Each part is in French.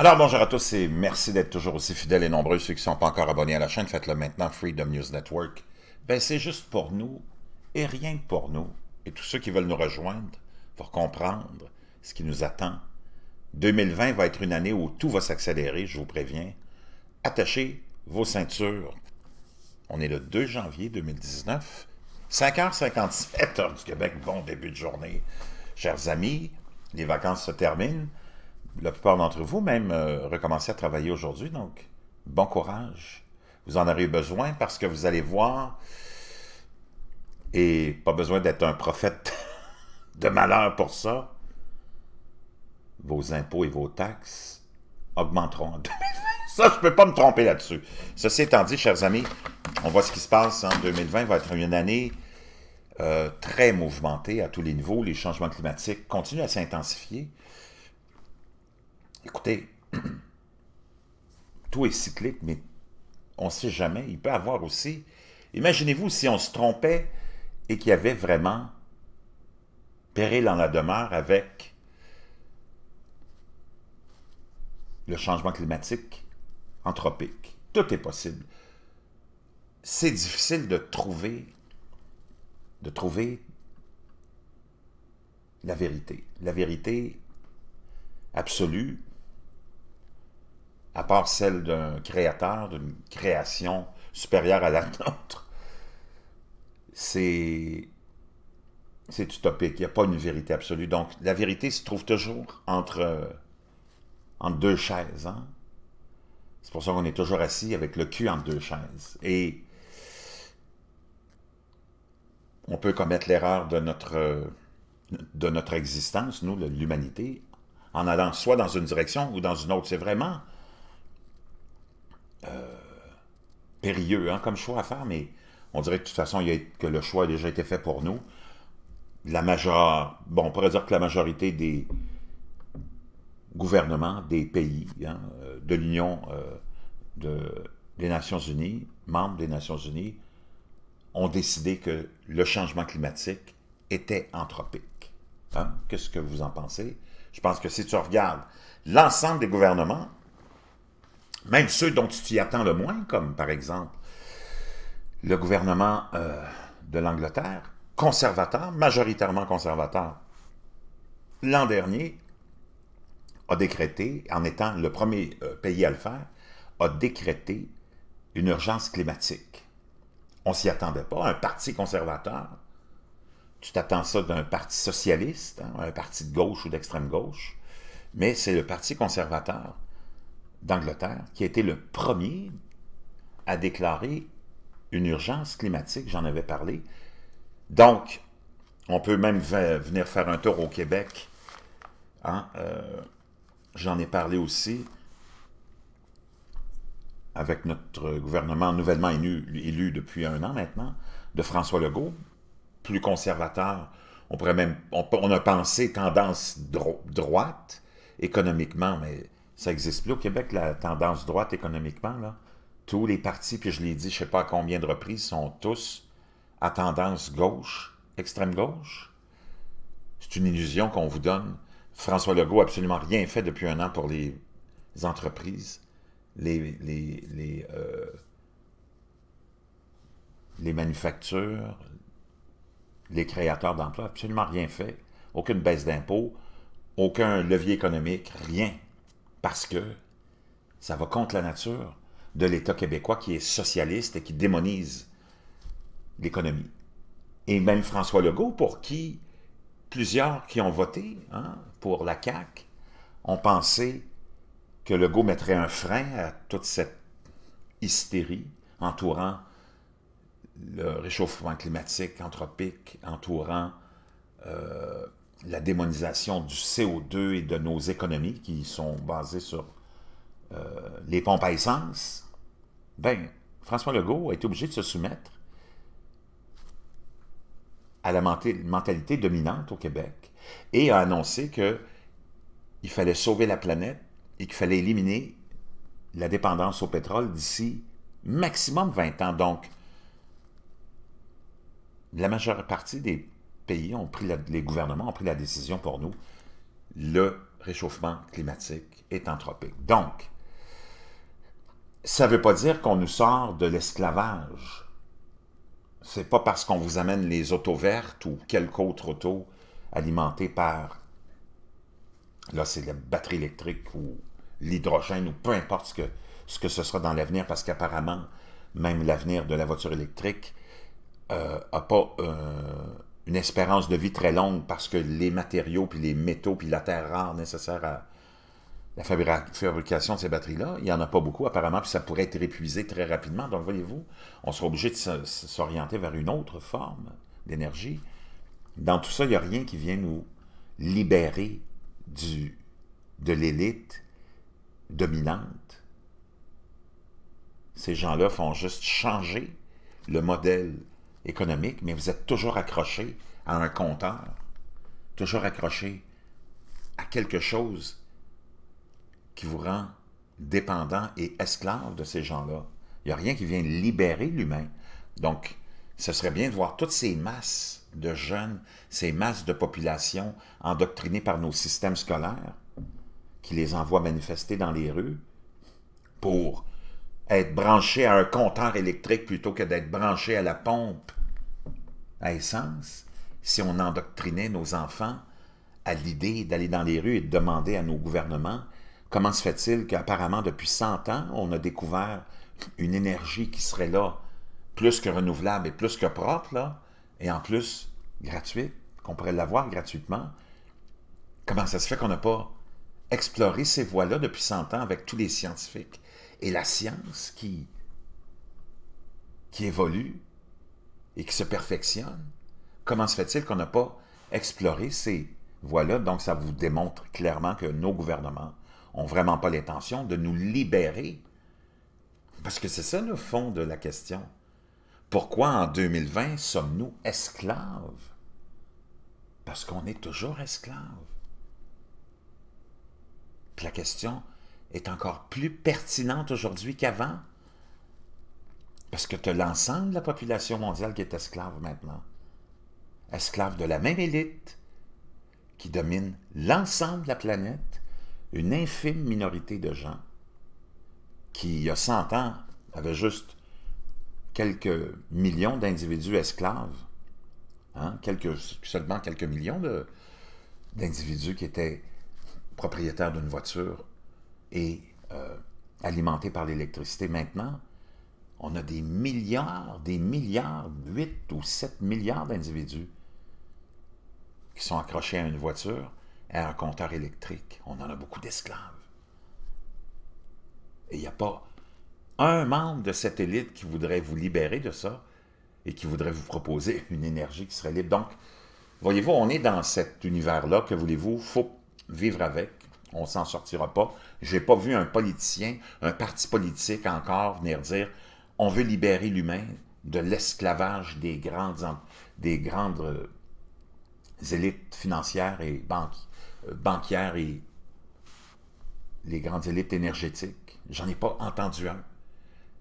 Alors bonjour à tous et merci d'être toujours aussi fidèles et nombreux. Ceux qui ne sont pas encore abonnés à la chaîne, faites-le maintenant, Freedom News Network. Ben, c'est juste pour nous et rien que pour nous. Et tous ceux qui veulent nous rejoindre pour comprendre ce qui nous attend. 2020 va être une année où tout va s'accélérer, je vous préviens. Attachez vos ceintures. On est le 2 janvier 2019, 5h57 heure du Québec, bon début de journée. Chers amis, les vacances se terminent la plupart d'entre vous même euh, recommencer à travailler aujourd'hui, donc bon courage. Vous en aurez besoin parce que vous allez voir, et pas besoin d'être un prophète de malheur pour ça, vos impôts et vos taxes augmenteront en 2020. Ça, je ne peux pas me tromper là-dessus. Ceci étant dit, chers amis, on voit ce qui se passe en 2020. va être une année euh, très mouvementée à tous les niveaux. Les changements climatiques continuent à s'intensifier. Écoutez, tout est cyclique, mais on ne sait jamais. Il peut avoir aussi... Imaginez-vous si on se trompait et qu'il y avait vraiment péril en la demeure avec le changement climatique anthropique. Tout est possible. C'est difficile de trouver, de trouver la vérité, la vérité absolue, à part celle d'un créateur, d'une création supérieure à la nôtre, c'est utopique. Il n'y a pas une vérité absolue. Donc, la vérité se trouve toujours entre, en deux chaises. Hein. C'est pour ça qu'on est toujours assis avec le cul entre deux chaises. Et on peut commettre l'erreur de notre, de notre existence, nous, l'humanité, en allant soit dans une direction ou dans une autre. C'est vraiment euh, périlleux hein, comme choix à faire, mais on dirait que de toute façon, que le choix a déjà été fait pour nous. La bon, pourrait dire que la majorité des gouvernements des pays hein, euh, de l'Union euh, des Nations Unies, membres des Nations Unies, ont décidé que le changement climatique était anthropique. Hein. Qu'est-ce que vous en pensez? Je pense que si tu regardes l'ensemble des gouvernements, même ceux dont tu t'y attends le moins, comme par exemple le gouvernement euh, de l'Angleterre, conservateur, majoritairement conservateur, l'an dernier a décrété, en étant le premier euh, pays à le faire, a décrété une urgence climatique. On s'y attendait pas. Un parti conservateur, tu t'attends ça d'un parti socialiste, hein, un parti de gauche ou d'extrême gauche, mais c'est le parti conservateur d'Angleterre, qui a été le premier à déclarer une urgence climatique, j'en avais parlé. Donc, on peut même venir faire un tour au Québec. Hein? Euh, j'en ai parlé aussi avec notre gouvernement nouvellement élu, depuis un an maintenant, de François Legault, plus conservateur. On pourrait même, on, a pensé tendance droite économiquement, mais ça n'existe plus au Québec, la tendance droite économiquement. Tous les partis, puis je l'ai dit, je ne sais pas à combien de reprises, sont tous à tendance gauche, extrême gauche. C'est une illusion qu'on vous donne. François Legault n'a absolument rien fait depuis un an pour les entreprises, les, les, les, euh, les manufactures, les créateurs d'emplois, absolument rien fait. Aucune baisse d'impôts, aucun levier économique, rien parce que ça va contre la nature de l'État québécois qui est socialiste et qui démonise l'économie. Et même François Legault, pour qui plusieurs qui ont voté hein, pour la CAQ ont pensé que Legault mettrait un frein à toute cette hystérie entourant le réchauffement climatique, anthropique, entourant euh, la démonisation du CO2 et de nos économies qui sont basées sur euh, les pompes à essence, ben, François Legault a été obligé de se soumettre à la mentalité dominante au Québec et a annoncé qu'il fallait sauver la planète et qu'il fallait éliminer la dépendance au pétrole d'ici maximum 20 ans. Donc, la majeure partie des pays ont pris, les gouvernements ont pris la décision pour nous, le réchauffement climatique est anthropique. Donc, ça ne veut pas dire qu'on nous sort de l'esclavage. Ce n'est pas parce qu'on vous amène les autos vertes ou quelque autres auto alimentées par, là c'est la batterie électrique ou l'hydrogène ou peu importe ce que, ce que ce sera dans l'avenir, parce qu'apparemment, même l'avenir de la voiture électrique n'a euh, pas euh, une espérance de vie très longue parce que les matériaux, puis les métaux, puis la terre rare nécessaire à la fabrication de ces batteries-là, il n'y en a pas beaucoup apparemment, puis ça pourrait être épuisé très rapidement. Donc, voyez-vous, on sera obligé de s'orienter vers une autre forme d'énergie. Dans tout ça, il n'y a rien qui vient nous libérer du, de l'élite dominante. Ces gens-là font juste changer le modèle économique, mais vous êtes toujours accroché à un compteur, toujours accroché à quelque chose qui vous rend dépendant et esclave de ces gens-là. Il n'y a rien qui vient libérer l'humain. Donc, ce serait bien de voir toutes ces masses de jeunes, ces masses de populations endoctrinées par nos systèmes scolaires qui les envoient manifester dans les rues pour être branché à un compteur électrique plutôt que d'être branché à la pompe à essence si on endoctrinait nos enfants à l'idée d'aller dans les rues et de demander à nos gouvernements comment se fait-il qu'apparemment depuis 100 ans, on a découvert une énergie qui serait là, plus que renouvelable et plus que propre, là, et en plus gratuite, qu'on pourrait l'avoir gratuitement. Comment ça se fait qu'on n'a pas exploré ces voies-là depuis 100 ans avec tous les scientifiques et la science qui, qui évolue et qui se perfectionne, comment se fait-il qu'on n'a pas exploré ces voies-là? Donc, ça vous démontre clairement que nos gouvernements n'ont vraiment pas l'intention de nous libérer. Parce que c'est ça le fond de la question. Pourquoi en 2020 sommes-nous esclaves? Parce qu'on est toujours esclaves. la question, est encore plus pertinente aujourd'hui qu'avant. Parce que tu as l'ensemble de la population mondiale qui est esclave maintenant. Esclave de la même élite qui domine l'ensemble de la planète, une infime minorité de gens qui, il y a 100 ans, avaient juste quelques millions d'individus esclaves, hein, quelques, seulement quelques millions d'individus qui étaient propriétaires d'une voiture et euh, alimenté par l'électricité. Maintenant, on a des milliards, des milliards, 8 ou 7 milliards d'individus qui sont accrochés à une voiture et à un compteur électrique. On en a beaucoup d'esclaves. Et il n'y a pas un membre de cette élite qui voudrait vous libérer de ça et qui voudrait vous proposer une énergie qui serait libre. Donc, voyez-vous, on est dans cet univers-là, que voulez-vous, il faut vivre avec. On s'en sortira pas. J'ai pas vu un politicien, un parti politique encore venir dire on veut libérer l'humain de l'esclavage des grandes, des grandes euh, élites financières et euh, banquières et les grandes élites énergétiques. J'en ai pas entendu un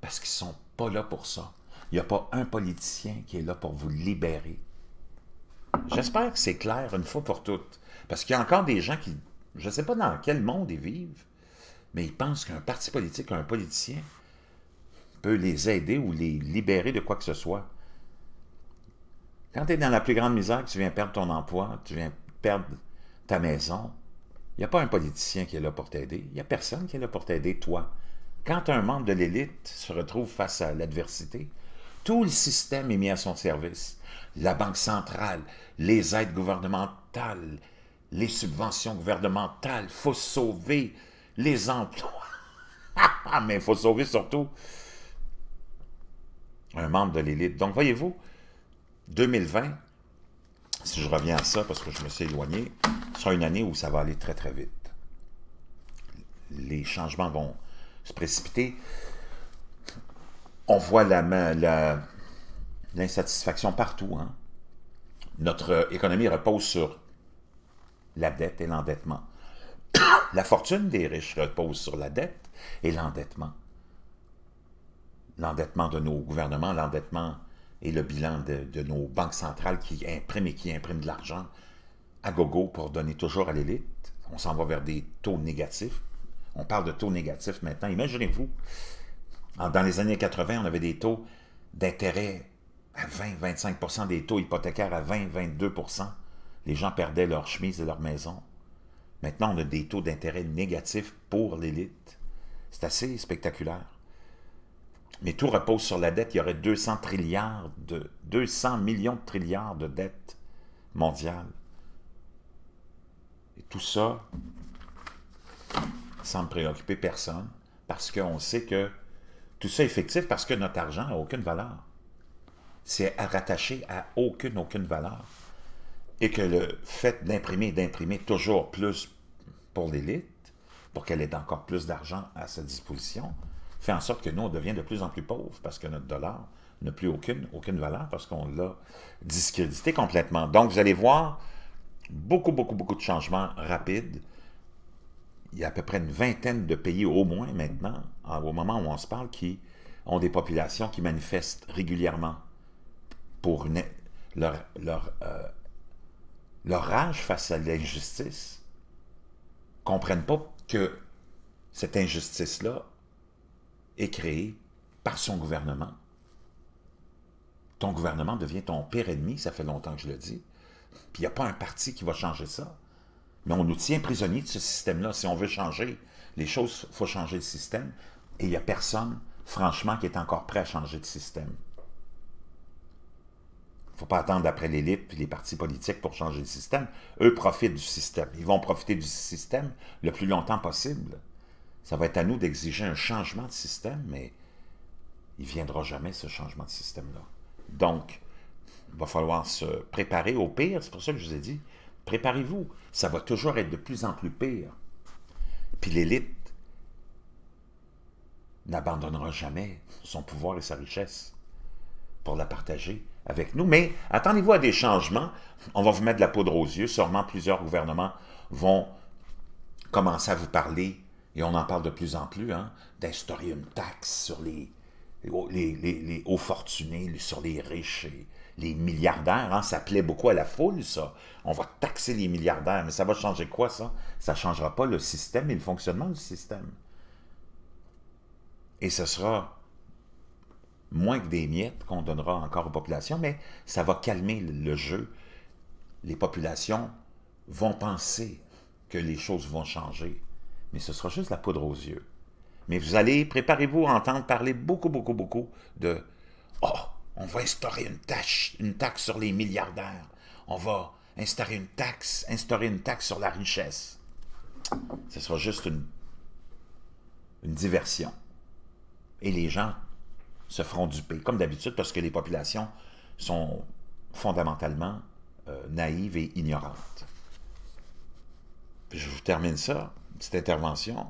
parce qu'ils sont pas là pour ça. Il n'y a pas un politicien qui est là pour vous libérer. J'espère que c'est clair une fois pour toutes. Parce qu'il y a encore des gens qui je ne sais pas dans quel monde ils vivent, mais ils pensent qu'un parti politique, un politicien, peut les aider ou les libérer de quoi que ce soit. Quand tu es dans la plus grande misère, que tu viens perdre ton emploi, tu viens perdre ta maison, il n'y a pas un politicien qui est là pour t'aider. Il n'y a personne qui est là pour t'aider, toi. Quand un membre de l'élite se retrouve face à l'adversité, tout le système est mis à son service. La Banque centrale, les aides gouvernementales, les subventions gouvernementales, il faut sauver les emplois. Ah, mais il faut sauver surtout un membre de l'élite. Donc, voyez-vous, 2020, si je reviens à ça parce que je me suis éloigné, sera une année où ça va aller très, très vite. Les changements vont se précipiter. On voit l'insatisfaction la, l'insatisfaction partout. Hein. Notre économie repose sur la dette et l'endettement. la fortune des riches repose sur la dette et l'endettement. L'endettement de nos gouvernements, l'endettement et le bilan de, nos banques centrales qui impriment et qui impriment de l'argent à gogo pour donner toujours à l'élite. On s'en va vers des taux négatifs. On parle de taux négatifs maintenant. Imaginez-vous, dans les années 80, on avait des taux d'intérêt à 20-25 des taux hypothécaires à 20-22 les gens perdaient leur chemise et leur maison. Maintenant, on a des taux d'intérêt négatifs pour l'élite. C'est assez spectaculaire. Mais tout repose sur la dette. Il y aurait 200 trilliards de 200 millions de trilliards de dettes mondiales. Et tout ça, sans préoccuper personne, parce qu'on sait que tout ça est fictif, parce que notre argent n'a aucune valeur. C'est rattaché à aucune, aucune valeur et que le fait d'imprimer, d'imprimer toujours plus pour l'élite, pour qu'elle ait encore plus d'argent à sa disposition, fait en sorte que nous, on devient de plus en plus pauvres parce que notre dollar n'a plus aucune, aucune valeur parce qu'on l'a discrédité complètement. Donc, vous allez voir beaucoup, beaucoup, beaucoup de changements rapides. Il y a à peu près une vingtaine de pays au moins maintenant, au moment où on se parle, qui ont des populations qui manifestent régulièrement pour leur, leur euh, leur rage face à l'injustice, comprennent pas que cette injustice-là est créée par son gouvernement. Ton gouvernement devient ton pire ennemi, ça fait longtemps que je le dis. Puis il n'y a pas un parti qui va changer ça. Mais on nous tient prisonniers de ce système-là. Si on veut changer les choses, il faut changer le système. Et il n'y a personne, franchement, qui est encore prêt à changer de système faut pas attendre après l'élite et les partis politiques pour changer le système. Eux profitent du système. Ils vont profiter du système le plus longtemps possible. Ça va être à nous d'exiger un changement de système, mais il viendra jamais ce changement de système-là. Donc, il va falloir se préparer au pire. C'est pour ça que je vous ai dit, préparez-vous. Ça va toujours être de plus en plus pire. Puis l'élite n'abandonnera jamais son pouvoir et sa richesse pour la partager avec nous. Mais attendez-vous à des changements. On va vous mettre de la poudre aux yeux. Sûrement plusieurs gouvernements vont commencer à vous parler, et on en parle de plus en plus, hein, d'instaurer une taxe sur les, les, hauts fortunés, sur les riches les milliardaires. Hein. ça plaît beaucoup à la foule, ça. On va taxer les milliardaires. Mais ça va changer quoi, ça? Ça ne changera pas le système et le fonctionnement du système. Et ce sera moins que des miettes qu'on donnera encore aux populations, mais ça va calmer le jeu. Les populations vont penser que les choses vont changer, mais ce sera juste la poudre aux yeux. Mais vous allez, préparez-vous à entendre parler beaucoup, beaucoup, beaucoup de « Oh, on va instaurer une, taxe une taxe sur les milliardaires. On va instaurer une taxe, instaurer une taxe sur la richesse. » Ce sera juste une, une diversion. Et les gens se feront duper, comme d'habitude, parce que les populations sont fondamentalement euh, naïves et ignorantes. je vous termine ça, cette intervention.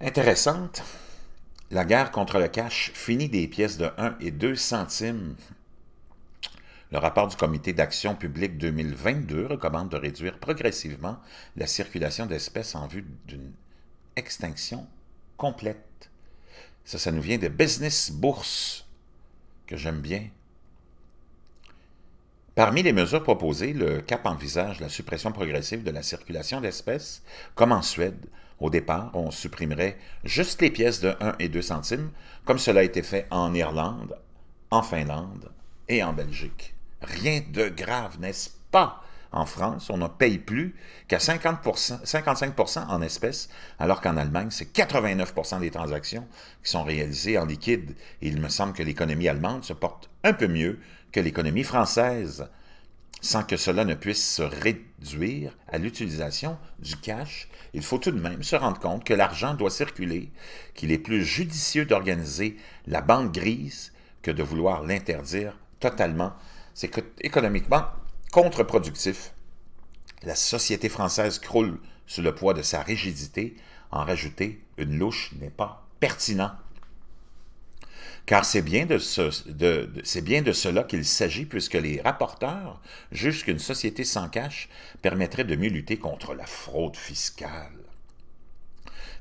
Intéressante. La guerre contre le cash finit des pièces de 1 et 2 centimes. Le rapport du Comité d'action publique 2022 recommande de réduire progressivement la circulation d'espèces en vue d'une extinction complète. Ça, ça nous vient de Business Bourse, que j'aime bien. Parmi les mesures proposées, le CAP envisage la suppression progressive de la circulation d'espèces, comme en Suède. Au départ, on supprimerait juste les pièces de 1 et 2 centimes, comme cela a été fait en Irlande, en Finlande et en Belgique. Rien de grave, n'est-ce pas? en France, on ne paye plus qu'à 55 en espèces, alors qu'en Allemagne, c'est 89 des transactions qui sont réalisées en liquide. il me semble que l'économie allemande se porte un peu mieux que l'économie française, sans que cela ne puisse se réduire à l'utilisation du cash. Il faut tout de même se rendre compte que l'argent doit circuler, qu'il est plus judicieux d'organiser la banque grise que de vouloir l'interdire totalement. C'est économiquement contre-productif. La société française croule sous le poids de sa rigidité. En rajouter une louche n'est pas pertinent. Car c'est bien de, bien de cela qu'il s'agit puisque les rapporteurs jugent qu'une société sans cash permettrait de mieux lutter contre la fraude fiscale.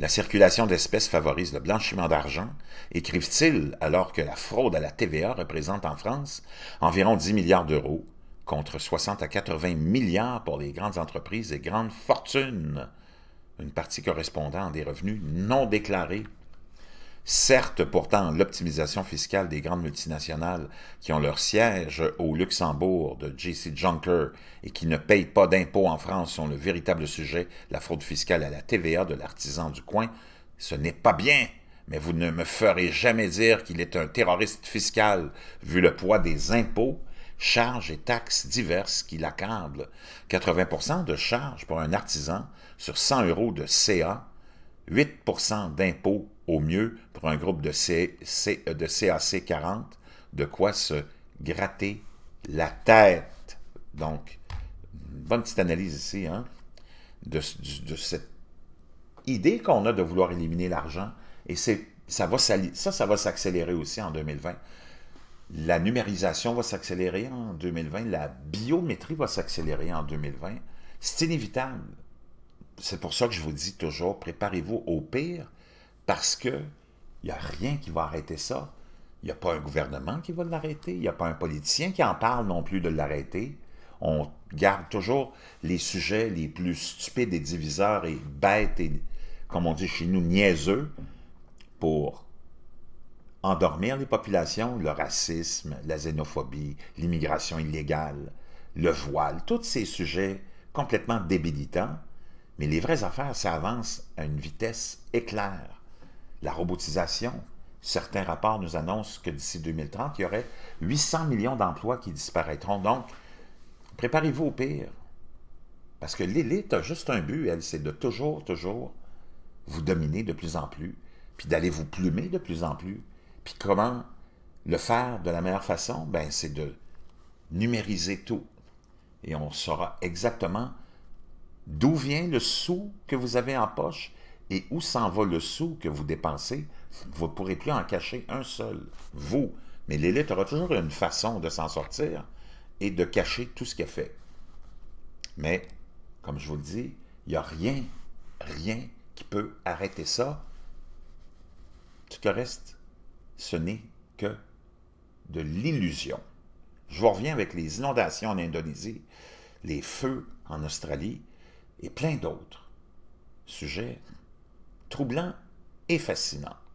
La circulation d'espèces favorise le blanchiment d'argent, écrivent-ils, alors que la fraude à la TVA représente en France environ 10 milliards d'euros, contre 60 à 80 milliards pour les grandes entreprises et grandes fortunes, une partie correspondant à des revenus non déclarés. Certes, pourtant, l'optimisation fiscale des grandes multinationales qui ont leur siège au Luxembourg de JC Junker et qui ne payent pas d'impôts en France sont le véritable sujet, la fraude fiscale à la TVA de l'artisan du coin. Ce n'est pas bien, mais vous ne me ferez jamais dire qu'il est un terroriste fiscal, vu le poids des impôts charges et taxes diverses qui l'accablent. 80 de charges pour un artisan sur 100 euros de CA, 8 d'impôts au mieux pour un groupe de, CAC 40, euh, de quoi se gratter la tête. Donc, bonne petite analyse ici hein, de, cette idée qu'on a de vouloir éliminer l'argent. Et ça, va, ça, ça va s'accélérer aussi en 2020. La numérisation va s'accélérer en 2020, la biométrie va s'accélérer en 2020. C'est inévitable. C'est pour ça que je vous dis toujours, préparez-vous au pire, parce que il n'y a rien qui va arrêter ça. Il n'y a pas un gouvernement qui va l'arrêter, il n'y a pas un politicien qui en parle non plus de l'arrêter. On garde toujours les sujets les plus stupides et diviseurs et bêtes et, comme on dit chez nous, niaiseux pour endormir les populations, le racisme, la xénophobie, l'immigration illégale, le voile, tous ces sujets complètement débilitants, mais les vraies affaires, s'avancent à une vitesse éclair. La robotisation, certains rapports nous annoncent que d'ici 2030, il y aurait 800 millions d'emplois qui disparaîtront. Donc, préparez-vous au pire. Parce que l'élite a juste un but, elle, c'est de toujours, toujours vous dominer de plus en plus, puis d'aller vous plumer de plus en plus, puis comment le faire de la meilleure façon? Ben, c'est de numériser tout. Et on saura exactement d'où vient le sou que vous avez en poche et où s'en va le sou que vous dépensez. Vous ne pourrez plus en cacher un seul, vous. Mais l'élite aura toujours une façon de s'en sortir et de cacher tout ce qu'elle fait. Mais, comme je vous le dis, il n'y a rien, rien qui peut arrêter ça. Tout le reste, ce n'est que de l'illusion. Je vous reviens avec les inondations en Indonésie, les feux en Australie et plein d'autres. sujets troublants et fascinants.